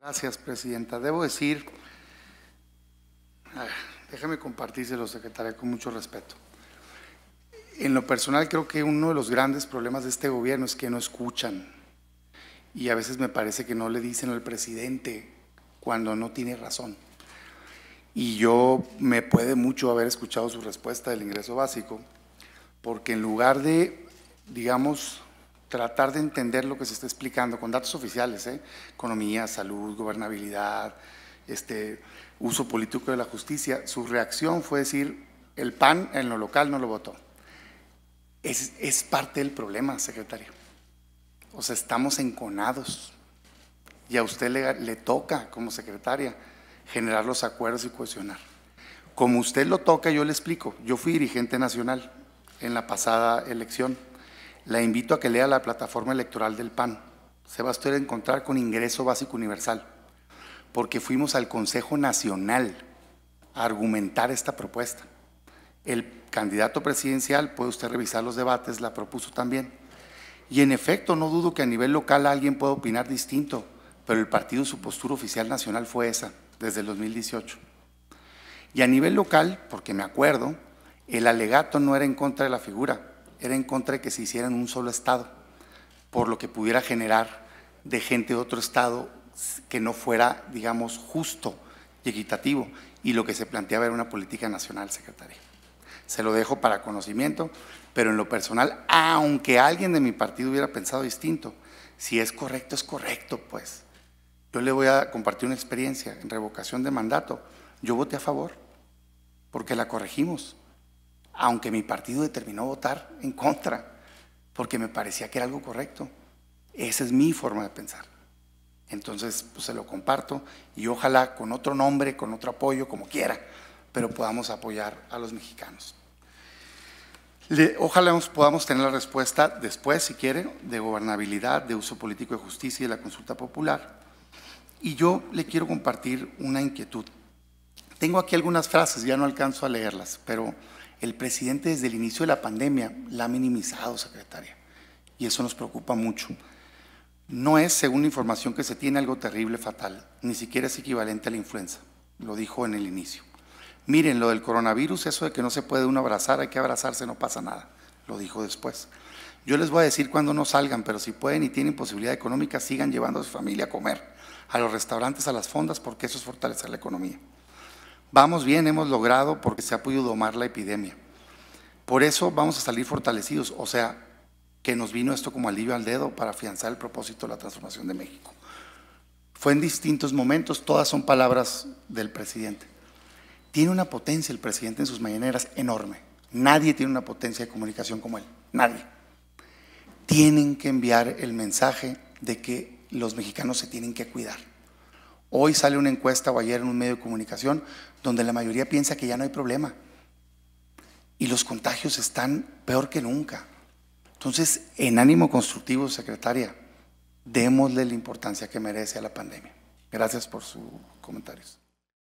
Gracias, Presidenta. Debo decir, déjame compartírselo, secretaria, con mucho respeto. En lo personal creo que uno de los grandes problemas de este gobierno es que no escuchan y a veces me parece que no le dicen al presidente cuando no tiene razón. Y yo me puede mucho haber escuchado su respuesta del ingreso básico, porque en lugar de, digamos, tratar de entender lo que se está explicando con datos oficiales, ¿eh? economía, salud, gobernabilidad, este, uso político de la justicia, su reacción fue decir, el PAN en lo local no lo votó. Es, parte del problema, secretaria. O sea, estamos enconados y a usted le, le toca como secretaria generar los acuerdos y cuestionar. Como usted lo toca, yo le explico, yo fui dirigente nacional en la pasada elección la invito a que lea la plataforma electoral del PAN. Se va a usted encontrar con ingreso básico universal, porque fuimos al Consejo Nacional a argumentar esta propuesta. El candidato presidencial, puede usted revisar los debates, la propuso también. Y en efecto, no dudo que a nivel local alguien pueda opinar distinto, pero el partido, su postura oficial nacional fue esa, desde el 2018. Y a nivel local, porque me acuerdo, el alegato no era en contra de la figura, era en contra de que se hiciera en un solo estado, por lo que pudiera generar de gente de otro estado que no fuera, digamos, justo y equitativo. Y lo que se planteaba era una política nacional, secretaria. Se lo dejo para conocimiento, pero en lo personal, aunque alguien de mi partido hubiera pensado distinto, si es correcto, es correcto, pues. Yo le voy a compartir una experiencia en revocación de mandato. Yo voté a favor porque la corregimos aunque mi partido determinó votar en contra, porque me parecía que era algo correcto. Esa es mi forma de pensar. Entonces, pues, se lo comparto y ojalá con otro nombre, con otro apoyo, como quiera, pero podamos apoyar a los mexicanos. ojalá nos podamos tener la respuesta después, si quiere, de gobernabilidad, de uso político de justicia y de la consulta popular. Y yo le quiero compartir una inquietud. Tengo aquí algunas frases, ya no alcanzo a leerlas, pero el presidente desde el inicio de la pandemia la ha minimizado, secretaria, y eso nos preocupa mucho. No es, según la información que se tiene, algo terrible, fatal, ni siquiera es equivalente a la influenza, lo dijo en el inicio. Miren, lo del coronavirus, eso de que no se puede uno abrazar, hay que abrazarse, no pasa nada, lo dijo después. Yo les voy a decir cuando no salgan, pero si pueden y tienen posibilidad económica, sigan llevando a su familia a comer, a los restaurantes, a las fondas, porque eso es fortalecer la economía. Vamos bien, hemos logrado porque se ha podido domar la epidemia. Por eso vamos a salir fortalecidos, o sea, que nos vino esto como alivio al dedo para afianzar el propósito de la transformación de México. Fue en distintos momentos, todas son palabras del presidente. Tiene una potencia el presidente en sus mañaneras enorme. Nadie tiene una potencia de comunicación como él, nadie. Tienen que enviar el mensaje de que los mexicanos se tienen que cuidar Hoy sale una encuesta o ayer en un medio de comunicación donde la mayoría piensa que ya no hay problema. Y los contagios están peor que nunca. Entonces, en ánimo constructivo, secretaria, démosle la importancia que merece a la pandemia. Gracias por sus comentarios.